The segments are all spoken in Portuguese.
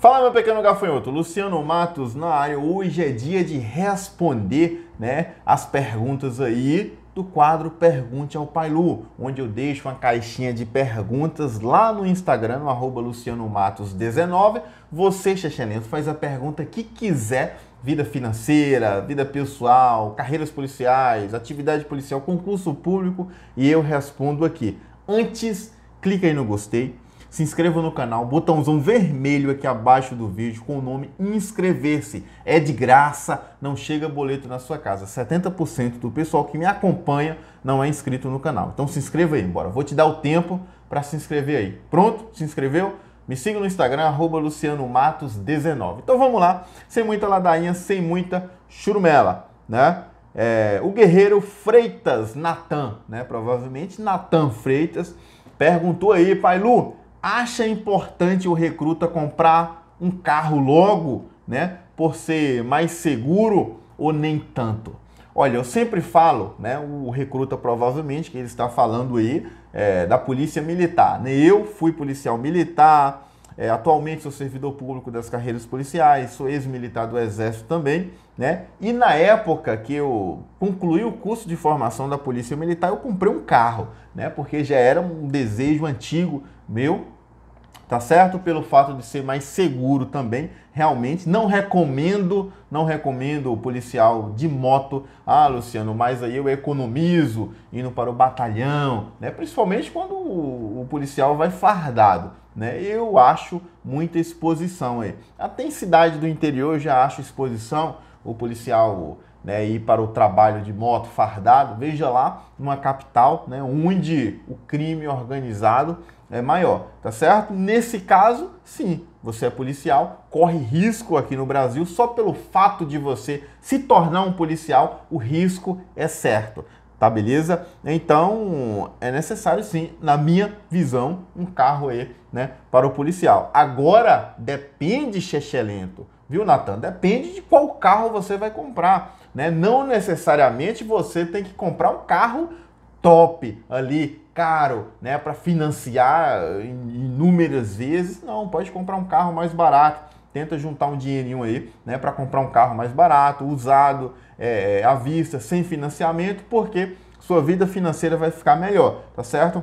Fala, meu pequeno gafanhoto, Luciano Matos na área. Hoje é dia de responder né, as perguntas aí do quadro Pergunte ao Pai Lu, onde eu deixo uma caixinha de perguntas lá no Instagram, no lucianomatos19. Você, Chechelento, faz a pergunta que quiser, vida financeira, vida pessoal, carreiras policiais, atividade policial, concurso público, e eu respondo aqui. Antes, clica aí no gostei se inscreva no canal, botãozão vermelho aqui abaixo do vídeo com o nome inscrever-se. É de graça, não chega boleto na sua casa. 70% do pessoal que me acompanha não é inscrito no canal. Então se inscreva aí, embora. Vou te dar o tempo para se inscrever aí. Pronto? Se inscreveu? Me siga no Instagram, lucianomatos19. Então vamos lá, sem muita ladainha, sem muita churumela, né? É, o guerreiro Freitas Natan, né? Provavelmente Natan Freitas perguntou aí, pai Lu, acha importante o recruta comprar um carro logo, né? Por ser mais seguro ou nem tanto? Olha, eu sempre falo, né? O recruta provavelmente que ele está falando aí é, da polícia militar. Né? Eu fui policial militar, é, atualmente sou servidor público das carreiras policiais, sou ex-militar do Exército também, né? E na época que eu concluí o curso de formação da Polícia Militar, eu comprei um carro, né? Porque já era um desejo antigo meu tá certo? Pelo fato de ser mais seguro também, realmente não recomendo, não recomendo o policial de moto. Ah, Luciano, mas aí eu economizo indo para o batalhão, né? Principalmente quando o, o policial vai fardado, né? Eu acho muita exposição aí. Até cidade do interior eu já acho exposição o policial né, ir para o trabalho de moto fardado, veja lá numa capital né, onde o crime organizado é maior, tá certo? Nesse caso, sim, você é policial, corre risco aqui no Brasil, só pelo fato de você se tornar um policial, o risco é certo, tá beleza? Então, é necessário sim, na minha visão, um carro aí, né, para o policial. Agora, depende, Xexé Lento, viu, Natan? Depende de qual carro você vai comprar, né? Não necessariamente você tem que comprar um carro top ali, caro, né, para financiar inúmeras vezes. Não, pode comprar um carro mais barato. Tenta juntar um dinheirinho aí, né, para comprar um carro mais barato, usado, é, é, à vista, sem financiamento, porque sua vida financeira vai ficar melhor, tá certo?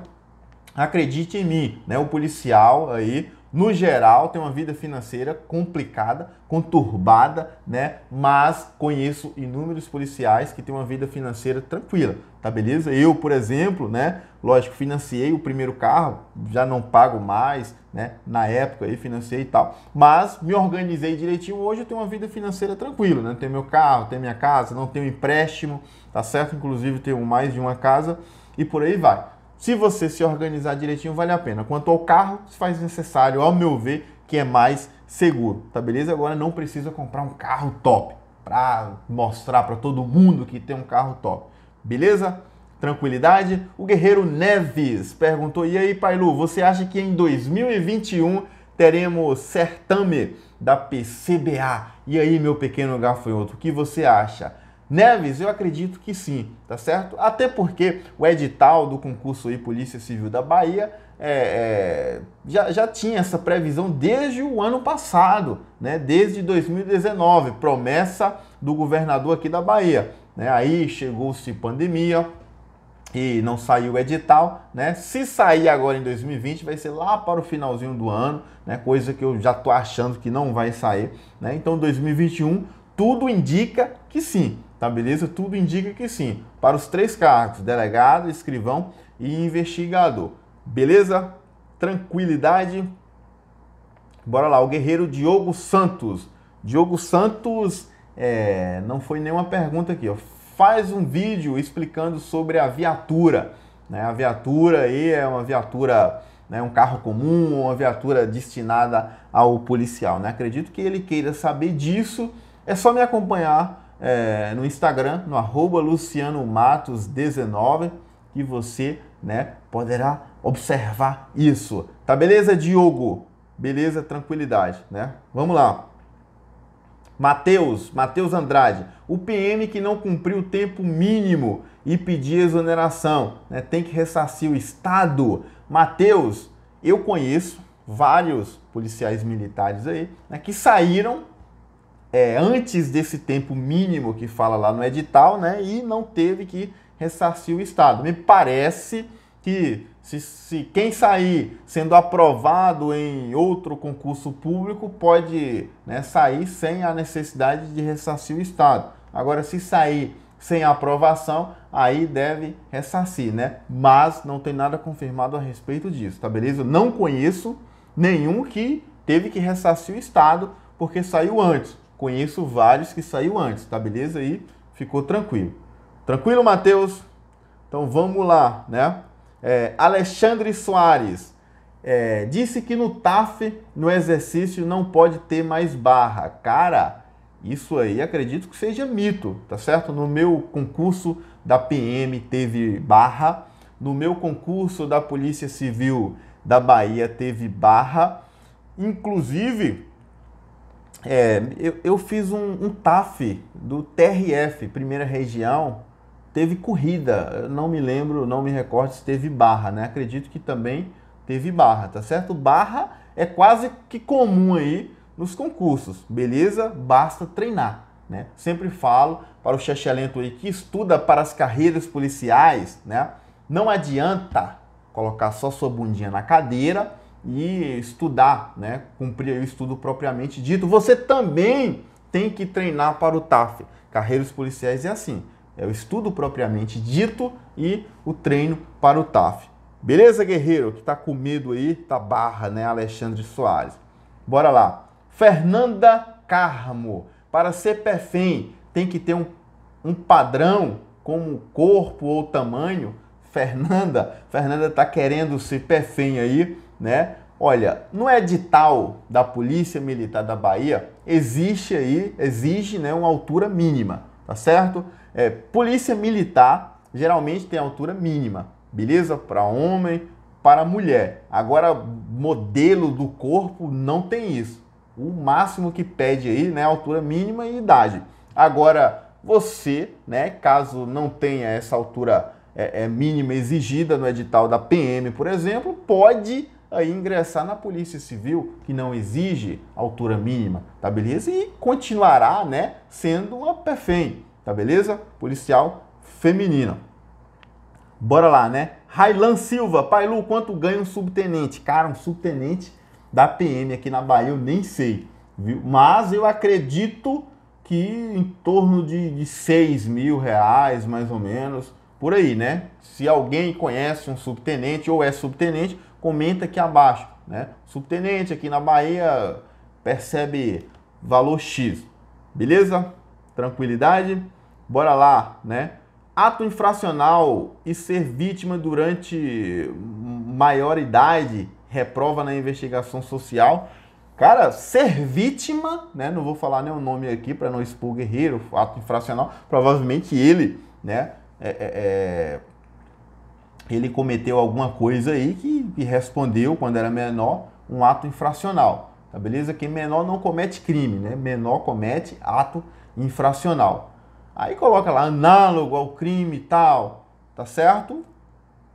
Acredite em mim, né? O policial aí, no geral, tem uma vida financeira complicada, conturbada, né? Mas conheço inúmeros policiais que têm uma vida financeira tranquila, tá beleza? Eu, por exemplo, né? Lógico, financiei o primeiro carro, já não pago mais, né? Na época aí financei e tal, mas me organizei direitinho. Hoje eu tenho uma vida financeira tranquila, né? Tenho meu carro, tenho minha casa, não tenho empréstimo, tá certo? Inclusive tenho mais de uma casa e por aí vai. Se você se organizar direitinho, vale a pena. Quanto ao carro, se faz necessário, ao meu ver, que é mais seguro, tá beleza? Agora não precisa comprar um carro top para mostrar para todo mundo que tem um carro top, beleza? Tranquilidade? O Guerreiro Neves perguntou: e aí, Pailu, você acha que em 2021 teremos certame da PCBA? E aí, meu pequeno gafanhoto, o que você acha? Neves, eu acredito que sim, tá certo? Até porque o edital do concurso aí Polícia Civil da Bahia é, é, já, já tinha essa previsão desde o ano passado, né? desde 2019, promessa do governador aqui da Bahia. Né? Aí chegou-se pandemia, e não saiu o edital, né? Se sair agora em 2020, vai ser lá para o finalzinho do ano, né? Coisa que eu já tô achando que não vai sair, né? Então 2021 tudo indica que sim, Tá beleza? Tudo indica que sim. Para os três cargos, delegado, escrivão e investigador. Beleza? Tranquilidade. Bora lá, o guerreiro Diogo Santos. Diogo Santos, é, não foi nenhuma pergunta aqui, ó. Faz um vídeo explicando sobre a viatura. Né? A viatura aí é uma viatura, né, um carro comum, uma viatura destinada ao policial. Né? Acredito que ele queira saber disso. É só me acompanhar é, no Instagram, no arroba lucianomatos19, que você né, poderá observar isso. Tá beleza, Diogo? Beleza, tranquilidade, né? Vamos lá. Mateus, Mateus Andrade, o PM que não cumpriu o tempo mínimo e pedir exoneração, né, tem que ressarcir o Estado. Mateus, eu conheço vários policiais militares aí né, que saíram é, antes desse tempo mínimo que fala lá no edital, né? E não teve que ressarcir o Estado. Me parece que se, se quem sair sendo aprovado em outro concurso público pode né, sair sem a necessidade de ressarcir o Estado. Agora, se sair sem aprovação, aí deve ressarcir, né? Mas não tem nada confirmado a respeito disso, tá beleza? não conheço nenhum que teve que ressarcir o Estado porque saiu antes. Conheço vários que saiu antes, tá beleza? Aí ficou tranquilo. Tranquilo, Matheus? Então vamos lá, né? É, Alexandre Soares é, disse que no TAF, no exercício, não pode ter mais barra. Cara, isso aí acredito que seja mito, tá certo? No meu concurso da PM teve barra, no meu concurso da Polícia Civil da Bahia teve barra. Inclusive, é, eu, eu fiz um, um TAF do TRF, primeira região, teve corrida, não me lembro, não me recordo se teve barra, né? Acredito que também teve barra, tá certo? Barra é quase que comum aí nos concursos, beleza? Basta treinar, né? Sempre falo para o chechelento aí que estuda para as carreiras policiais, né? Não adianta colocar só sua bundinha na cadeira e estudar, né? Cumprir o estudo propriamente dito. Você também tem que treinar para o TAF. Carreiras policiais é assim. É o estudo propriamente dito e o treino para o TAF. Beleza, guerreiro? Que tá com medo aí, tá barra, né, Alexandre Soares. Bora lá. Fernanda Carmo. Para ser perfém, tem que ter um, um padrão como corpo ou tamanho. Fernanda, Fernanda tá querendo ser perfém aí né? Olha, no é edital da Polícia Militar da Bahia existe aí, exige né, uma altura mínima, tá certo? É, polícia Militar geralmente tem altura mínima, beleza? Para homem, para mulher. Agora, modelo do corpo não tem isso. O máximo que pede aí, né, altura mínima e idade. Agora, você, né, caso não tenha essa altura é, é mínima exigida no é edital da PM, por exemplo, pode aí ingressar na Polícia Civil, que não exige altura mínima, tá beleza? E continuará, né, sendo uma PFEM, tá beleza? Policial feminina. Bora lá, né? Railan Silva, pai Lu, quanto ganha um subtenente? Cara, um subtenente da PM aqui na Bahia, eu nem sei, viu? Mas eu acredito que em torno de, de 6 mil reais, mais ou menos, por aí, né? Se alguém conhece um subtenente ou é subtenente, comenta aqui abaixo. Né? Subtenente aqui na Bahia percebe valor X. Beleza? Tranquilidade? Bora lá, né? Ato infracional e ser vítima durante maior idade, reprova na investigação social. Cara, ser vítima, né? Não vou falar nenhum nome aqui para não expor o guerreiro, ato infracional. Provavelmente ele, né? é, é, é ele cometeu alguma coisa aí que, que respondeu, quando era menor, um ato infracional. Tá beleza? Que menor não comete crime, né? Menor comete ato infracional. Aí coloca lá análogo ao crime e tal, tá certo?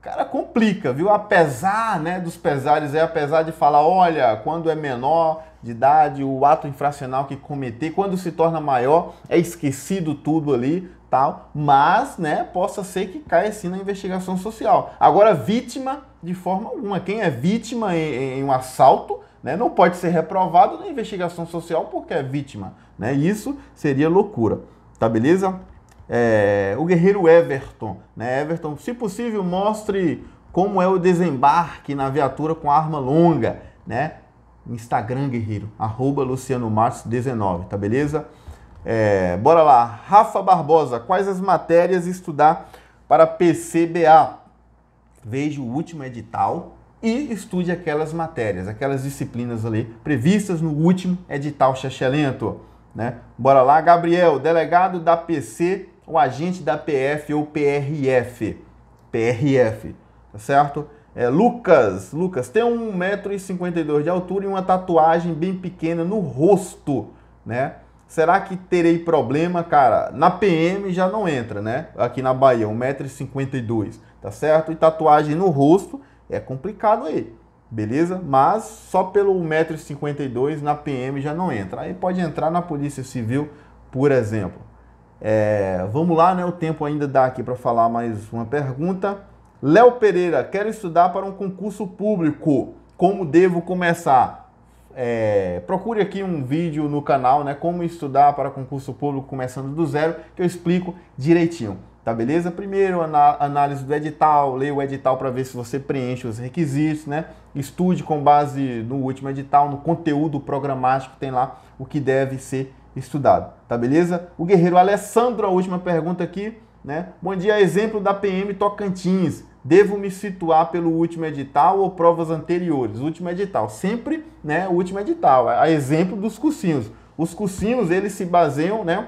Cara, complica, viu? Apesar né, dos pesares, é apesar de falar, olha, quando é menor de idade, o ato infracional que cometer, quando se torna maior, é esquecido tudo ali, tal, mas, né, possa ser que caia sim na investigação social. Agora, vítima de forma alguma. Quem é vítima em, em um assalto, né, não pode ser reprovado na investigação social porque é vítima, né? Isso seria loucura, tá beleza? É, o guerreiro Everton, né? Everton, se possível, mostre como é o desembarque na viatura com arma longa, né? Instagram, guerreiro, arroba Luciano Martins 19, tá beleza? É, bora lá. Rafa Barbosa, quais as matérias estudar para PCBA? Veja o último edital e estude aquelas matérias, aquelas disciplinas ali previstas no último edital Xaxelento, Né? Bora lá, Gabriel, delegado da PC ou agente da PF ou PRF. PRF, tá certo? É, Lucas, Lucas, tem 1,52m de altura e uma tatuagem bem pequena no rosto, né? Será que terei problema, cara? Na PM já não entra, né? Aqui na Bahia, 1,52m, tá certo? E tatuagem no rosto é complicado aí, beleza? Mas só pelo 1,52m na PM já não entra. Aí pode entrar na Polícia Civil, por exemplo. É, vamos lá, né? O tempo ainda dá aqui para falar mais uma pergunta. Léo Pereira, quero estudar para um concurso público. Como devo começar? é, procure aqui um vídeo no canal, né? Como estudar para concurso público começando do zero, que eu explico direitinho, tá beleza? Primeiro, análise do edital, leia o edital para ver se você preenche os requisitos, né? Estude com base no último edital, no conteúdo programático, tem lá o que deve ser estudado, tá beleza? O Guerreiro Alessandro, a última pergunta aqui, né? Bom dia, exemplo da PM Tocantins Devo me situar pelo último edital ou provas anteriores? Último edital, sempre, né, último edital. A exemplo dos cursinhos. Os cursinhos, eles se baseiam, né,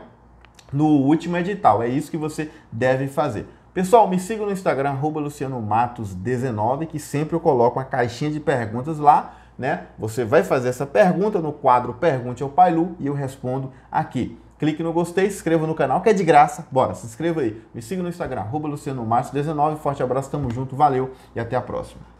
no último edital. É isso que você deve fazer. Pessoal, me sigam no Instagram, lucianomatos19, que sempre eu coloco uma caixinha de perguntas lá, né? Você vai fazer essa pergunta no quadro Pergunte ao Pai Lu e eu respondo aqui clique no gostei, se inscreva no canal que é de graça. Bora, se inscreva aí. Me siga no Instagram, Luciano Márcio 19. Forte abraço, tamo junto, valeu e até a próxima.